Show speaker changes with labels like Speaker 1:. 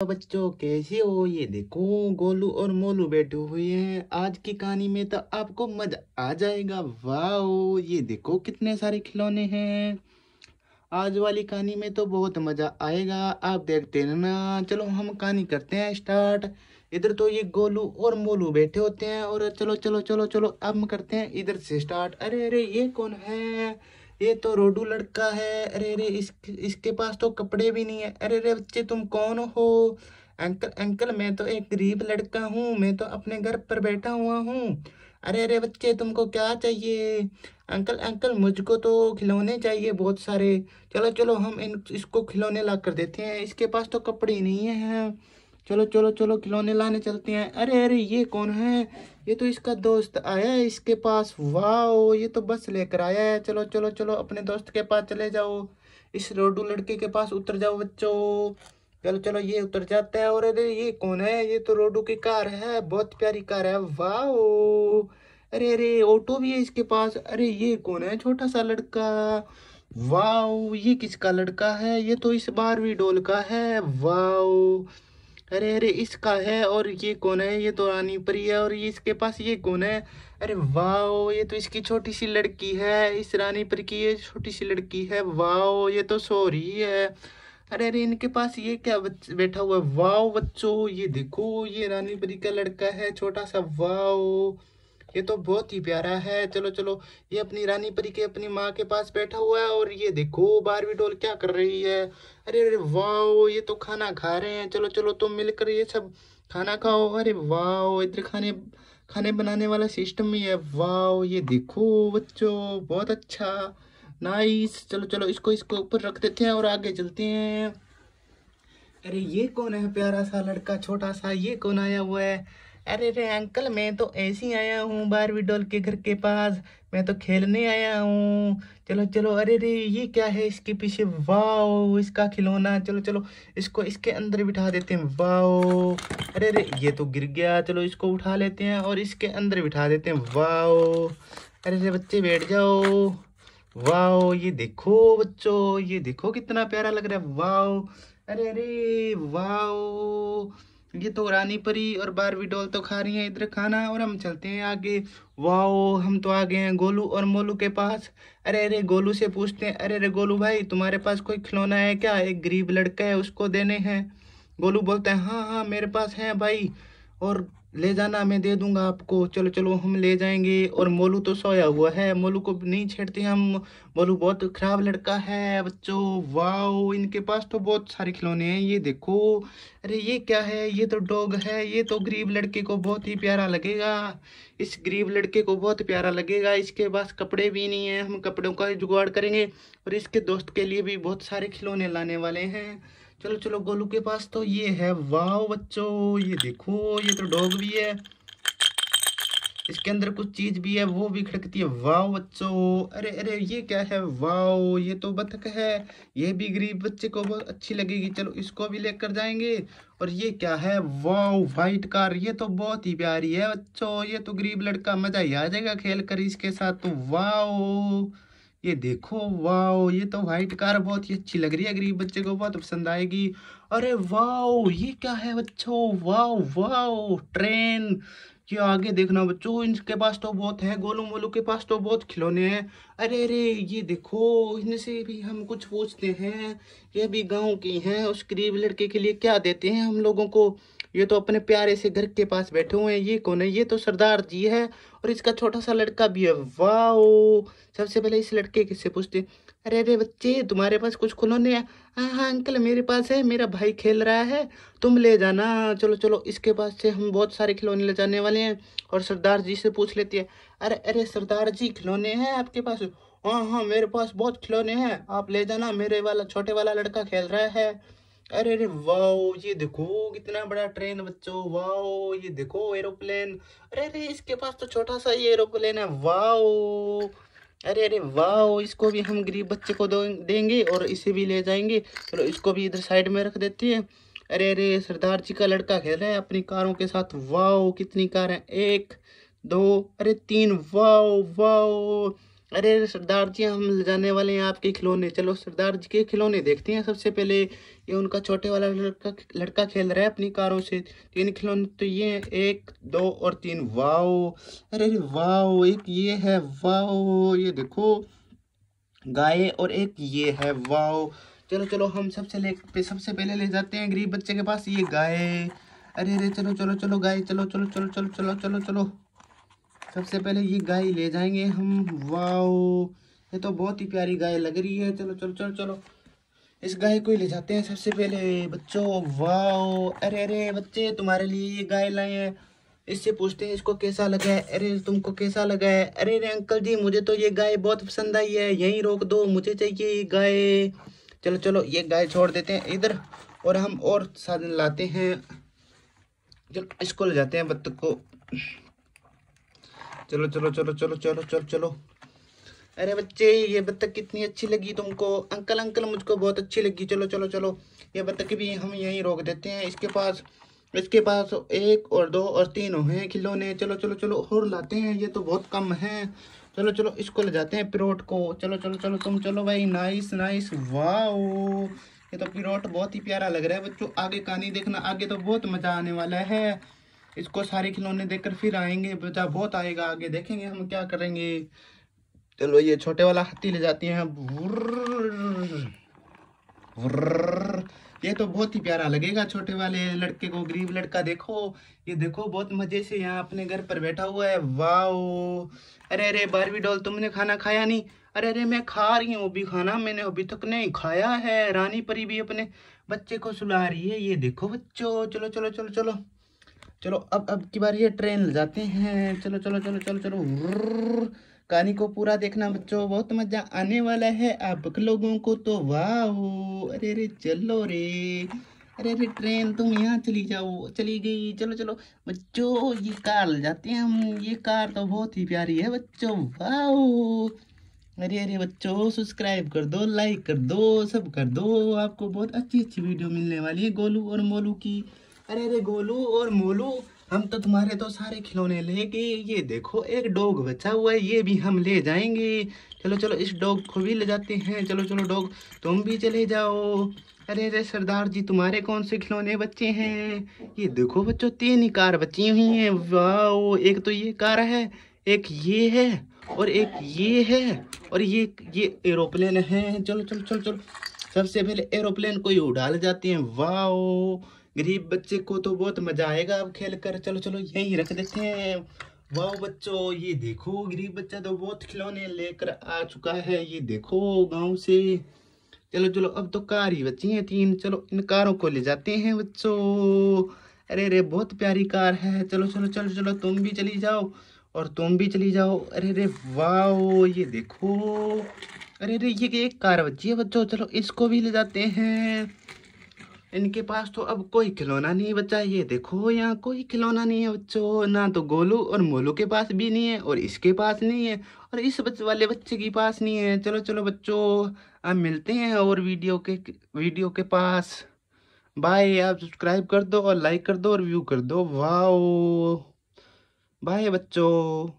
Speaker 1: तो बच्चों कैसे हो ये देखो गोलू और मोलू बैठे हुए हैं आज की कहानी में तो आपको मजा आ जाएगा वाह ये देखो कितने सारे खिलौने हैं आज वाली कहानी में तो बहुत मजा आएगा आप देखते ना चलो हम कहानी करते हैं स्टार्ट इधर तो ये गोलू और मोलू बैठे होते हैं और चलो चलो चलो चलो अब हम करते हैं इधर से स्टार्ट अरे अरे ये कौन है ये तो रोडू लड़का है अरे अरे इस इसके पास तो कपड़े भी नहीं है अरे अरे बच्चे तुम कौन हो अंकल अंकल मैं तो एक गरीब लड़का हूँ मैं तो अपने घर पर बैठा हुआ हूँ अरे अरे बच्चे तुमको क्या चाहिए अंकल अंकल मुझको तो खिलौने चाहिए बहुत सारे चलो चलो हम इन इसको खिलौने ला कर देते हैं इसके पास तो कपड़े नहीं हैं चलो चलो चलो खिलौने लाने चलते हैं अरे अरे ये कौन है ये तो इसका दोस्त आया है इसके पास वाह ये तो बस लेकर आया है चलो चलो चलो अपने दोस्त के पास चले जाओ इस रोडू लड़के के पास उतर जाओ बच्चों चलो चलो ये उतर जाता है और अरे ये कौन है ये तो रोडू की कार है बहुत प्यारी कार है वाह अरे अरे ऑटो भी है इसके पास अरे ये कौन है छोटा सा लड़का वाह ये किसका लड़का है ये तो इस भी डोल का है वाह अरे अरे इसका है और ये कौन है ये तो रानी परी है और ये इसके पास ये कौन है अरे वाह ये तो इसकी छोटी सी लड़की है इस रानी परी की ये छोटी सी लड़की है वाह ये तो सो रही है अरे अरे इनके पास ये क्या बैठा हुआ है वाह बच्चों ये देखो ये रानी परी का लड़का है छोटा सा वाह ये तो बहुत ही प्यारा है चलो चलो ये अपनी रानी परी के अपनी माँ के पास बैठा हुआ है और ये देखो बारवी डोल क्या कर रही है अरे अरे वाह ये तो खाना खा रहे हैं चलो चलो तुम तो मिलकर ये सब खाना खाओ अरे वाह इधर खाने खाने बनाने वाला सिस्टम ही है वाह ये देखो बच्चो बहुत अच्छा नाइस चलो चलो इसको इसको ऊपर रख देते हैं और आगे चलते हैं अरे ये कौन है प्यारा सा लड़का छोटा सा ये कौन आया हुआ है अरे रे अंकल मैं तो ऐसे ही आया हूँ बारहवीं डॉल के घर के पास मैं तो खेलने आया हूँ चलो चलो अरे रे ये क्या है इसके पीछे वाओ इसका खिलौना चलो चलो इसको इसके अंदर बिठा देते हैं वाओ अरे रे ये तो गिर गया चलो इसको उठा लेते हैं और इसके अंदर बिठा देते हैं वाओ अरे रे बच्चे बैठ जाओ वाओ ये देखो बच्चो ये देखो कितना प्यारा लग रहा है वाओ अरे अरे वाओ ये तो रानी परी और बारवी डॉल तो खा रही हैं इधर खाना और हम चलते हैं आगे वाओ हम तो आ गए हैं गोलू और मोलू के पास अरे अरे गोलू से पूछते हैं अरे अरे गोलू भाई तुम्हारे पास कोई खिलौना है क्या एक गरीब लड़का है उसको देने हैं गोलू बोलते हैं हाँ हाँ मेरे पास हैं भाई और ले जाना मैं दे दूंगा आपको चलो चलो हम ले जाएंगे और मोलू तो सोया हुआ है मोलू को नहीं छेड़ते हम मोलू बहुत ख़राब लड़का है बच्चों वाओ इनके पास तो बहुत सारे खिलौने हैं ये देखो अरे ये क्या है ये तो डॉग है ये तो गरीब लड़के को बहुत ही प्यारा लगेगा इस गरीब लड़के को बहुत प्यारा लगेगा इसके पास कपड़े भी नहीं हैं हम कपड़ों का जुगाड़ करेंगे और इसके दोस्त के लिए भी बहुत सारे खिलौने लाने वाले हैं चलो चलो गोलू के पास तो ये है वाह बच्चो ये देखो ये तो डॉग भी है इसके अंदर कुछ चीज भी है वो भी खड़कती है वाह बच्चो अरे अरे ये क्या है वाह ये तो बतख है ये भी गरीब बच्चे को बहुत अच्छी लगेगी चलो इसको भी लेकर जाएंगे और ये क्या है वाह वाइट कार ये तो बहुत ही प्यारी है बच्चो ये तो गरीब लड़का मजा ही आ जाएगा खेल कर इसके साथ तो वाह ये देखो वाओ ये तो वाइट कार बहुत ही अच्छी लग रही है गरीब बच्चे को बहुत पसंद आएगी अरे वाओ ये क्या है बच्चों वाओ वाओ ट्रेन ये आगे देखना बच्चों इनके पास तो बहुत है गोलू मोलू के पास तो बहुत खिलौने हैं अरे अरे ये देखो इनसे भी हम कुछ पूछते हैं ये भी गांव की हैं उस गरीब लड़के के लिए क्या देते हैं हम लोगों को ये तो अपने प्यारे से घर के पास बैठे हुए हैं ये कौन है ये तो सरदार जी है और इसका छोटा सा लड़का भी है वाह सबसे पहले इस लड़के किससे पूछते अरे अरे बच्चे तुम्हारे पास कुछ खिलौने हैं हाँ हाँ अंकल मेरे पास है मेरा भाई खेल रहा है तुम ले जाना चलो चलो इसके पास से हम बहुत सारे खिलौने ले जाने वाले हैं और सरदार जी से पूछ लेती है अरे अरे सरदार जी खिलौने हैं आपके पास हाँ हाँ मेरे पास बहुत खिलौने हैं आप ले जाना मेरे वाला छोटे वाला लड़का खेल रहा है अरे अरे वाओ ये देखो कितना बड़ा ट्रेन बच्चों वाओ ये देखो एरोप्लेन अरे अरे इसके पास तो छोटा सा ये एरोप्लेन है वाओ अरे अरे वाओ इसको भी हम गरीब बच्चे को देंगे और इसे भी ले जाएंगे चलो तो इसको भी इधर साइड में रख देते हैं अरे अरे सरदार जी का लड़का खेल रहा है अपनी कारों के साथ वाओ कितनी कार है एक दो अरे तीन वाओ वाओ अरे सरदार जी हम ले जाने वाले हैं आपके खिलौने चलो सरदार जी के खिलौने देखते हैं सबसे पहले ये उनका छोटे वाला लड़का लड़का खेल रहा है अपनी कारों से तीन खिलौने तो ये हैं एक दो और तीन वाओ अरे अरे वाओ एक ये है वाओ ये देखो गाय और एक ये है वाओ चलो चलो हम सबसे ले सबसे पहले ले जाते हैं गरीब बच्चे के पास ये गाय अरे अरे चलो चलो चलो गाय चलो चलो चलो चलो चलो चलो चलो सबसे पहले ये गाय ले जाएंगे हम वाओ ये तो बहुत ही प्यारी गाय लग रही है चलो चलो चलो चलो इस गाय को ही ले जाते हैं सबसे पहले बच्चों वाओ अरे अरे बच्चे तुम्हारे लिए ये गाय लाए हैं इससे पूछते हैं इसको कैसा लगा है अरे तुमको कैसा लगा है अरे अरे अंकल जी मुझे तो ये गाय बहुत पसंद आई है यहीं रोक दो मुझे चाहिए ये गाय चलो चलो ये गाय छोड़ देते हैं इधर और हम और साधन लाते हैं चलो इसको ले जाते हैं बत्तख को चलो चलो चलो चलो चलो चलो चलो अरे बच्चे ये बत्तख कितनी अच्छी लगी तुमको अंकल अंकल मुझको बहुत अच्छी लगी चलो चलो चलो ये बत्तख भी हम यहीं रोक देते हैं इसके पास इसके पास एक और दो और तीन हैं खिलौने चलो चलो चलो और लाते हैं ये तो बहुत कम है चलो चलो इसको ले जाते हैं पिरोट को चलो चलो चलो तुम चलो भाई नाइस नाइस वाह ये तो पिरोट बहुत ही प्यारा लग रहा है बच्चों आगे कहानी देखना आगे तो बहुत मज़ा आने वाला है इसको सारे खिलौने देकर फिर आएंगे बच्चा बहुत आएगा आगे देखेंगे हम क्या करेंगे चलो ये छोटे वाला हाथी ले जाती हैं ये तो बहुत ही प्यारा लगेगा छोटे वाले लड़के को गरीब लड़का देखो ये देखो बहुत मजे से यहाँ अपने घर पर बैठा हुआ है वाओ अरे अरे बारवी डॉल तुमने खाना खाया नहीं अरे अरे मैं खा रही हूँ अभी खाना मैंने अभी तक नहीं खाया है रानी परी भी अपने बच्चे को सुला रही है ये देखो बच्चों चलो चलो चलो चलो चलो अब अब की बार ये ट्रेन जाते हैं चलो चलो चलो चलो चलो कहानी को पूरा देखना बच्चों बहुत मजा आने वाला है आप लोगों को तो वाह अरे अरे चलो रे अरे अरे ट्रेन तुम यहाँ चली जाओ चली गई चलो चलो बच्चों ये कार जाते हैं हम ये कार तो बहुत ही प्यारी है बच्चों वाह अरे अरे बच्चों सब्सक्राइब कर दो लाइक कर दो सब कर दो आपको बहुत अच्छी अच्छी वीडियो मिलने वाली है गोलू और मोलू की अरे अरे गोलू और मोलू हम तो तुम्हारे तो सारे खिलौने लेंगे ये देखो एक डॉग बचा हुआ है ये भी हम ले जाएंगे चलो चलो इस डॉग को भी ले जाते हैं चलो चलो डॉग तुम भी चले जाओ अरे अरे सरदार जी तुम्हारे कौन से खिलौने बच्चे हैं ये देखो बच्चों तीन ही कार बची हुई हैं वाह एक तो ये कार है एक ये है और एक ये है और ये ये एरोप्लेन है चलो चलो चलो चलो सबसे पहले एरोप्लेन को ही उड़ा ले जाते हैं वाह गरीब बच्चे को तो बहुत मजा आएगा अब खेल कर चलो चलो यही रख देते हैं वाह बच्चों ये देखो गरीब बच्चा तो बहुत खिलौने लेकर आ चुका है ये देखो गांव से चलो चलो अब तो कार ही बची है तीन चलो इन कारों को ले जाते हैं बच्चों अरे अरे बहुत प्यारी कार है चलो चलो चलो चलो तुम भी चली जाओ और तुम भी चली जाओ अरे अरे वाह ये देखो अरे अरे ये एक कार बची है बच्चों चलो इसको भी ले जाते हैं इनके पास तो अब कोई खिलौना नहीं बचा ये देखो यहाँ कोई खिलौना नहीं है बच्चों ना तो गोलू और मोलू के पास भी नहीं है और इसके पास नहीं है और इस बच्चे वाले बच्चे के पास नहीं है चलो चलो बच्चों अब मिलते हैं और वीडियो के वीडियो के पास बाय आप सब्सक्राइब कर दो और लाइक कर दो और व्यू कर दो वाओ बाय बच्चों